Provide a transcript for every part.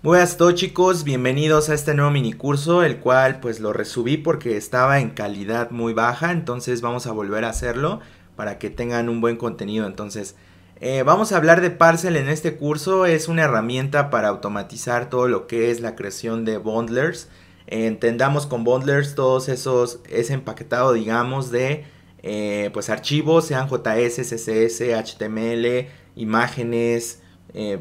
buenas todos chicos, bienvenidos a este nuevo mini curso, el cual pues lo resubí porque estaba en calidad muy baja, entonces vamos a volver a hacerlo para que tengan un buen contenido. Entonces, eh, vamos a hablar de Parcel en este curso, es una herramienta para automatizar todo lo que es la creación de bundlers. entendamos con bundlers todos esos, es empaquetado digamos de eh, pues archivos, sean JS, CSS, HTML, imágenes, eh,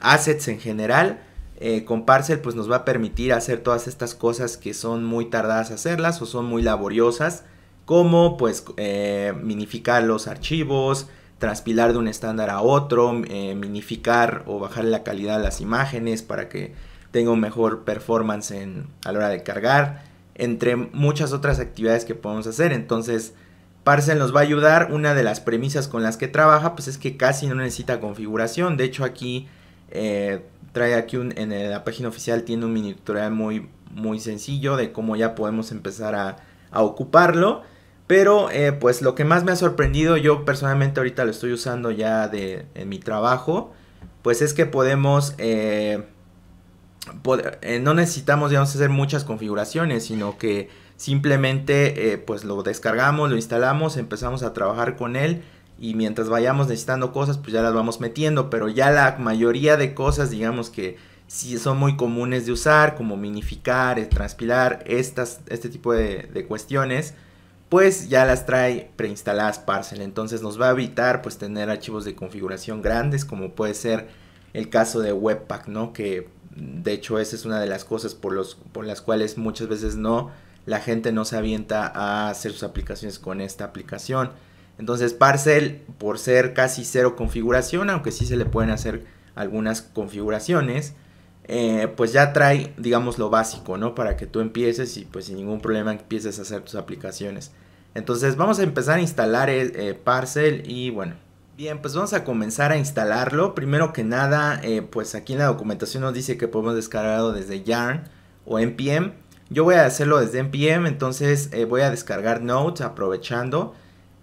assets en general eh, con Parcel pues nos va a permitir hacer todas estas cosas que son muy tardadas hacerlas o son muy laboriosas, como pues eh, minificar los archivos, transpilar de un estándar a otro, eh, minificar o bajar la calidad de las imágenes para que tenga un mejor performance en, a la hora de cargar, entre muchas otras actividades que podemos hacer. Entonces, Parcel nos va a ayudar. Una de las premisas con las que trabaja pues es que casi no necesita configuración. De hecho, aquí trae aquí en la página oficial tiene un mini tutorial muy, muy sencillo de cómo ya podemos empezar a, ocuparlo. Pero eh, pues lo que más me ha sorprendido, yo personalmente ahorita lo estoy usando ya de, en mi trabajo, pues es que podemos, eh, eh, no necesitamos digamos hacer muchas configuraciones, sino que simplemente pues lo descargamos, lo instalamos, empezamos a trabajar con él y mientras vayamos necesitando cosas, pues ya las vamos metiendo, pero ya la mayoría de cosas, digamos que si son muy comunes de usar, como minificar, eh, transpilar, estas, este tipo de, cuestiones, pues ya las trae preinstaladas Parcel. Entonces nos va a evitar pues tener archivos de configuración grandes, como puede ser el caso de Webpack, ¿no? Que de hecho esa es una de las cosas por, por las cuales muchas veces no, la gente no se avienta a hacer sus aplicaciones con esta aplicación. Entonces Parcel, por ser casi cero configuración, aunque sí se le pueden hacer algunas configuraciones, eh, pues ya trae, digamos, lo básico, ¿no? Para que tú empieces y pues sin ningún problema empieces a hacer tus aplicaciones. Entonces vamos a empezar a instalar eh, Parcel y bueno. Bien, pues vamos a comenzar a instalarlo. Primero que nada, eh, pues aquí en la documentación nos dice que podemos descargarlo desde Yarn o NPM. Yo voy a hacerlo desde NPM, entonces voy a descargar Node aprovechando.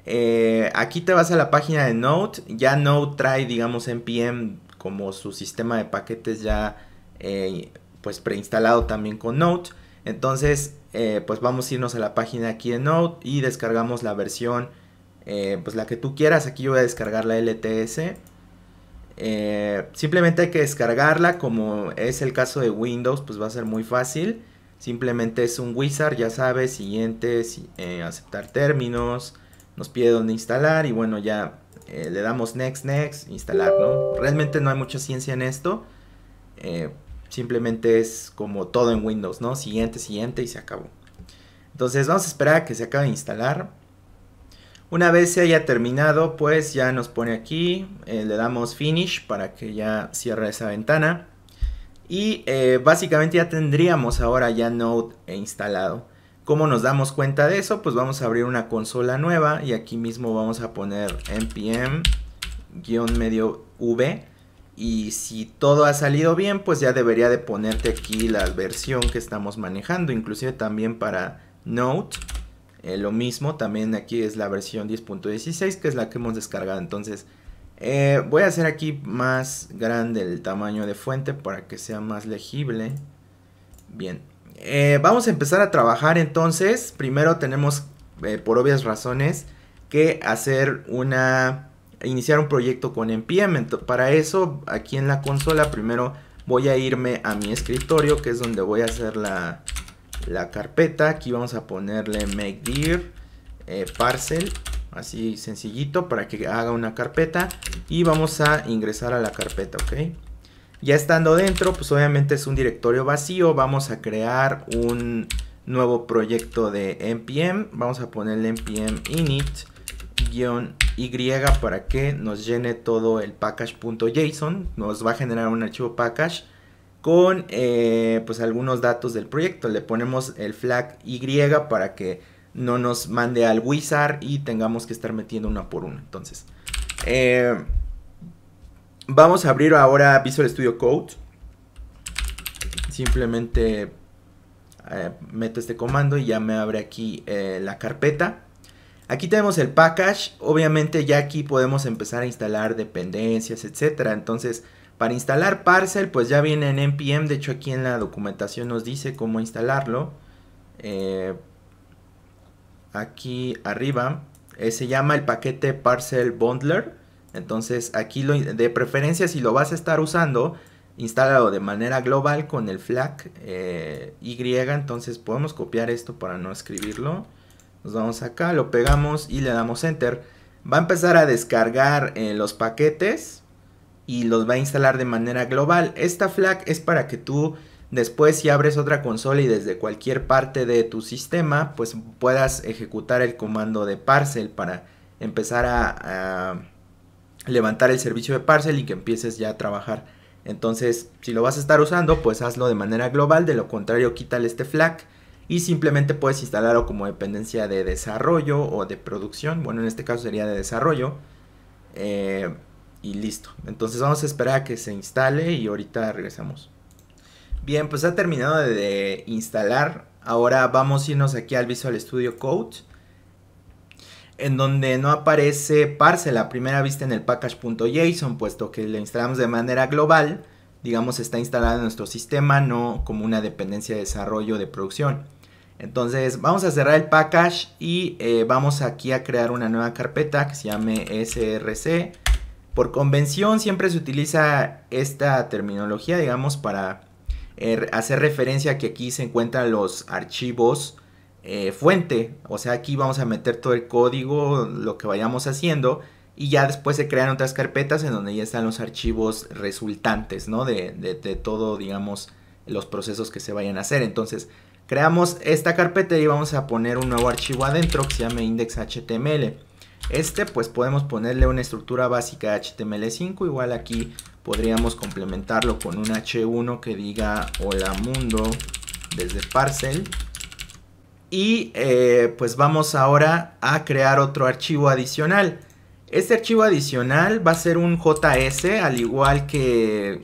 Eh, aquí te vas a la página de note Ya Node trae, digamos, NPM como su sistema de paquetes ya eh, pues preinstalado también con note Entonces, eh, pues vamos a irnos a la página aquí de note y descargamos la versión, pues la que tú quieras. Aquí yo voy a descargar la LTS. simplemente hay que descargarla, como es el caso de Windows, pues va a ser muy fácil. Simplemente es un wizard, ya sabes, siguiente, aceptar términos, nos pide dónde instalar y bueno, ya eh, le damos next, next, instalar, ¿no? Realmente no hay mucha ciencia en esto. Eh, simplemente es como todo en Windows, ¿no? Siguiente, siguiente y se acabó. Entonces vamos a esperar a que se acabe de instalar. Una vez se haya terminado, pues ya nos pone aquí, eh, le damos finish para que ya cierre esa ventana. Y básicamente ya tendríamos ahora ya Node instalado. ¿Cómo nos damos cuenta de eso? Pues vamos a abrir una consola nueva y aquí mismo vamos a poner npm-medio v y si todo ha salido bien, pues ya debería de ponerte aquí la versión que estamos manejando, inclusive también para Note. Eh, lo mismo, también aquí es la versión 10.16, que es la que hemos descargado. Entonces, eh, voy a hacer aquí más grande el tamaño de fuente para que sea más legible. Bien, eh, vamos a empezar a trabajar entonces. Primero tenemos, eh, por obvias razones, que hacer una... iniciar un proyecto con NPM. para eso, aquí en la consola, primero voy a irme a mi escritorio, que es donde voy a hacer la, la carpeta. Aquí vamos a ponerle make eh, parcel, así sencillito, para que haga una carpeta. Y vamos a ingresar a la carpeta, ¿ok? Ya estando dentro, pues obviamente es un directorio vacío. Vamos a crear un nuevo proyecto de npm. Vamos a ponerle npm init-y para que nos llene todo el package.json. Nos va a generar un archivo package con eh, pues algunos datos del proyecto. Le ponemos el flag y para que no nos mande al wizard y tengamos que estar metiendo una por una. Entonces, eh, Vamos a abrir ahora Visual Studio Code. Simplemente eh, meto este comando y ya me abre aquí eh, la carpeta. Aquí tenemos el package, obviamente ya aquí podemos empezar a instalar dependencias, etc. Entonces, para instalar parcel, pues ya viene en npm, de hecho aquí en la documentación nos dice cómo instalarlo. Eh, aquí arriba se llama el paquete parcel bundler. Entonces aquí de preferencia si lo vas a estar usando, instálalo de manera global con el flag eh, Y. Entonces podemos copiar esto para no escribirlo. Nos vamos acá, lo pegamos y le damos enter. Va a empezar a descargar eh, los paquetes y los va a instalar de manera global. Esta flag es para que tú después si abres otra consola y desde cualquier parte de tu sistema pues puedas ejecutar el comando de parcel para empezar a levantar el servicio de parcel y que empieces ya a trabajar. Entonces, si lo vas a estar usando, pues hazlo de manera global, de lo contrario quítale este flag y simplemente puedes instalarlo como dependencia de desarrollo o de producción, bueno en este caso sería de desarrollo eh, y listo. Entonces vamos a esperar a que se instale y ahorita regresamos. Bien, pues ha terminado de instalar, ahora vamos a irnos aquí al Visual Studio Code en donde no aparece Parse, la primera vista en el package.json, puesto que le instalamos de manera global, digamos está instalado en nuestro sistema, no como una dependencia de desarrollo de producción. Entonces vamos a cerrar el package y eh, vamos aquí a crear una nueva carpeta que se llame src. Por convención siempre se utiliza esta terminología, digamos, para eh, hacer referencia a que aquí se encuentran los archivos eh, fuente. O sea, aquí vamos a meter todo el código, lo que vayamos haciendo. Y ya después se crean otras carpetas en donde ya están los archivos resultantes, ¿no? De, todo, digamos, los procesos que se vayan a hacer. Entonces, creamos esta carpeta y vamos a poner un nuevo archivo adentro que se llama index.html. Este, pues podemos ponerle una estructura básica HTML5. Igual aquí podríamos complementarlo con un H1 que diga hola mundo desde parcel y eh, pues vamos ahora a crear otro archivo adicional. Este archivo adicional va a ser un JS, al igual que,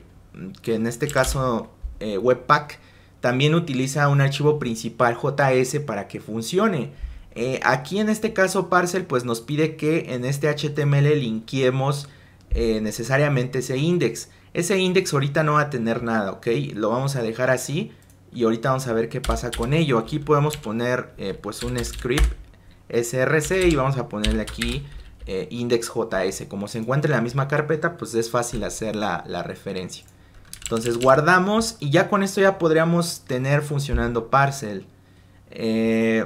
que en este caso eh, Webpack, también utiliza un archivo principal JS para que funcione. Eh, aquí en este caso Parcel pues nos pide que en este HTML linkiemos necesariamente ese index. Ese index ahorita no va a tener nada, ¿ok? Lo vamos a dejar así y ahorita vamos a ver qué pasa con ello. Aquí podemos poner eh, pues un script src y vamos a ponerle aquí eh, index index.js. Como se encuentra en la misma carpeta, pues es fácil hacer la, referencia. Entonces guardamos y ya con esto ya podríamos tener funcionando parcel. Eh,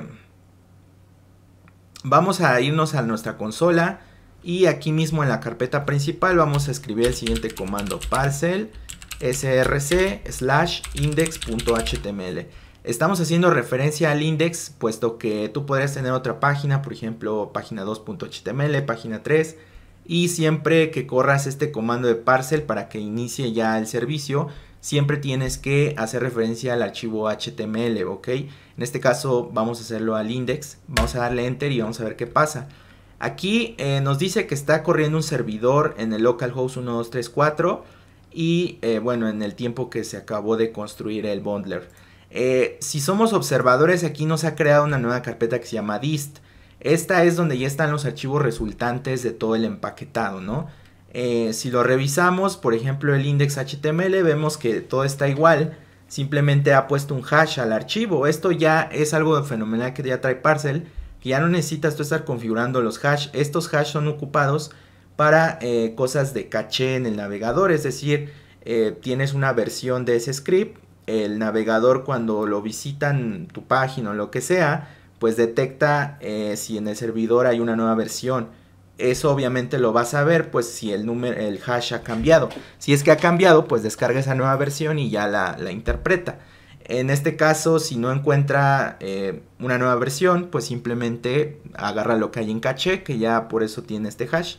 vamos a irnos a nuestra consola y aquí mismo en la carpeta principal vamos a escribir el siguiente comando parcel src slash index.html. Estamos haciendo referencia al index, puesto que tú podrías tener otra página, por ejemplo, página 2.html, página 3, y siempre que corras este comando de parcel para que inicie ya el servicio, siempre tienes que hacer referencia al archivo HTML, ¿ok? En este caso vamos a hacerlo al index, vamos a darle enter y vamos a ver qué pasa. Aquí eh, nos dice que está corriendo un servidor en el localhost 1234 y eh, bueno, en el tiempo que se acabó de construir el bundler. Eh, si somos observadores, aquí nos ha creado una nueva carpeta que se llama dist. Esta es donde ya están los archivos resultantes de todo el empaquetado, ¿no? Eh, si lo revisamos, por ejemplo, el index.html, HTML, vemos que todo está igual. Simplemente ha puesto un hash al archivo. Esto ya es algo fenomenal que ya trae Parcel, que ya no necesitas tú estar configurando los hash. Estos hash son ocupados para eh, cosas de caché en el navegador, es decir, eh, tienes una versión de ese script, el navegador cuando lo visitan tu página o lo que sea, pues detecta eh, si en el servidor hay una nueva versión. Eso obviamente lo vas a ver pues si el, número, el hash ha cambiado. Si es que ha cambiado, pues descarga esa nueva versión y ya la, interpreta. En este caso, si no encuentra una nueva versión, pues simplemente agarra lo que hay en caché, que ya por eso tiene este hash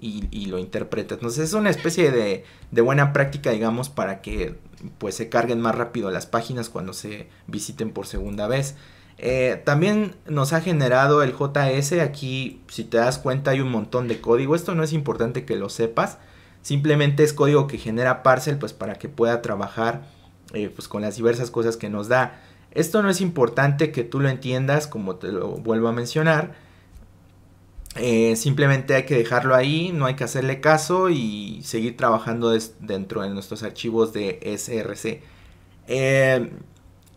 y, lo interpretas. Entonces es una especie de, buena práctica, digamos, para que pues se carguen más rápido las páginas cuando se visiten por segunda vez. Eh, también nos ha generado el JS, aquí si te das cuenta hay un montón de código, esto no es importante que lo sepas, simplemente es código que genera Parcel pues para que pueda trabajar eh, pues, con las diversas cosas que nos da. Esto no es importante que tú lo entiendas, como te lo vuelvo a mencionar, eh, simplemente hay que dejarlo ahí, no hay que hacerle caso y seguir trabajando dentro de nuestros archivos de SRC. Eh,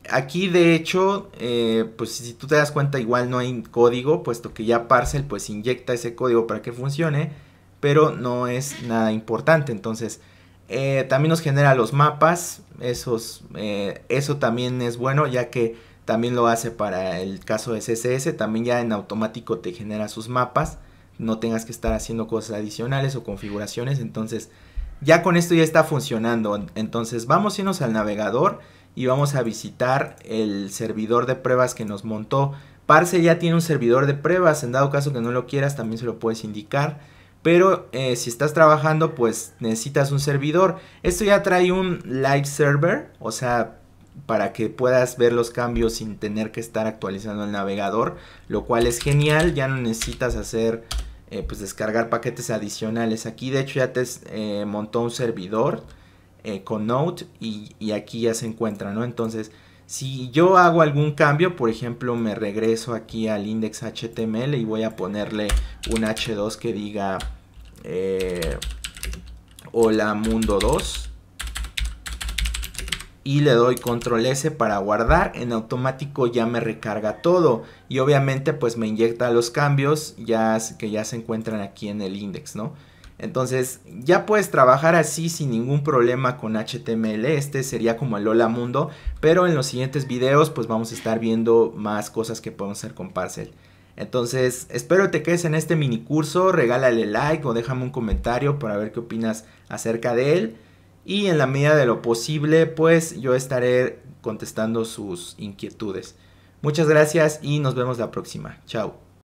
aquí de hecho, eh, pues si tú te das cuenta igual no hay código, puesto que ya Parcel pues inyecta ese código para que funcione, pero no es nada importante. Entonces, también nos genera los mapas, esos, eso también es bueno ya que también lo hace para el caso de CSS, también ya en automático te genera sus mapas, no tengas que estar haciendo cosas adicionales o configuraciones, entonces ya con esto ya está funcionando. Entonces vamos a irnos al navegador y vamos a visitar el servidor de pruebas que nos montó. Parse ya tiene un servidor de pruebas, en dado caso que no lo quieras también se lo puedes indicar. Pero eh, si estás trabajando pues necesitas un servidor. Esto ya trae un live server, o sea para que puedas ver los cambios sin tener que estar actualizando el navegador, lo cual es genial, ya no necesitas hacer, eh, pues descargar paquetes adicionales aquí, de hecho ya te eh, montó un servidor eh, con Node y, aquí ya se encuentra, Entonces, si yo hago algún cambio, por ejemplo, me regreso aquí al index HTML y voy a ponerle un H2 que diga hola mundo 2 y le doy control S para guardar, en automático ya me recarga todo y obviamente pues me inyecta los cambios ya que ya se encuentran aquí en el index, ¿no? Entonces ya puedes trabajar así sin ningún problema con HTML, este sería como el hola mundo, pero en los siguientes videos pues vamos a estar viendo más cosas que podemos hacer con Parcel. Entonces, espero te quedes en este mini curso, regálale like o déjame un comentario para ver qué opinas acerca de él y en la medida de lo posible pues yo estaré contestando sus inquietudes. Muchas gracias y nos vemos la próxima. Chao.